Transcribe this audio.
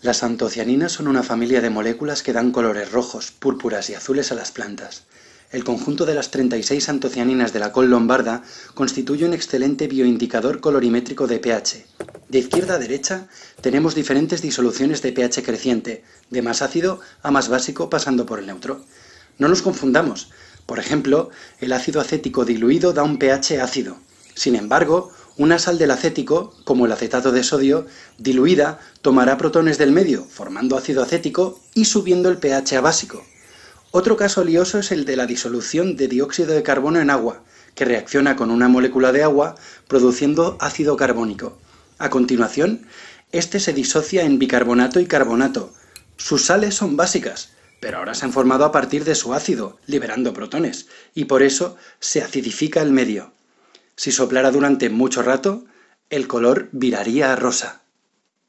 Las antocianinas son una familia de moléculas que dan colores rojos, púrpuras y azules a las plantas. El conjunto de las 36 antocianinas de la col lombarda constituye un excelente bioindicador colorimétrico de pH. De izquierda a derecha tenemos diferentes disoluciones de pH creciente, de más ácido a más básico pasando por el neutro. No nos confundamos. Por ejemplo, el ácido acético diluido da un pH ácido, sin embargo, una sal del acético, como el acetato de sodio, diluida, tomará protones del medio, formando ácido acético y subiendo el pH a básico. Otro caso lioso es el de la disolución de dióxido de carbono en agua, que reacciona con una molécula de agua produciendo ácido carbónico. A continuación, este se disocia en bicarbonato y carbonato. Sus sales son básicas, pero ahora se han formado a partir de su ácido, liberando protones, y por eso se acidifica el medio. Si soplara durante mucho rato, el color viraría a rosa.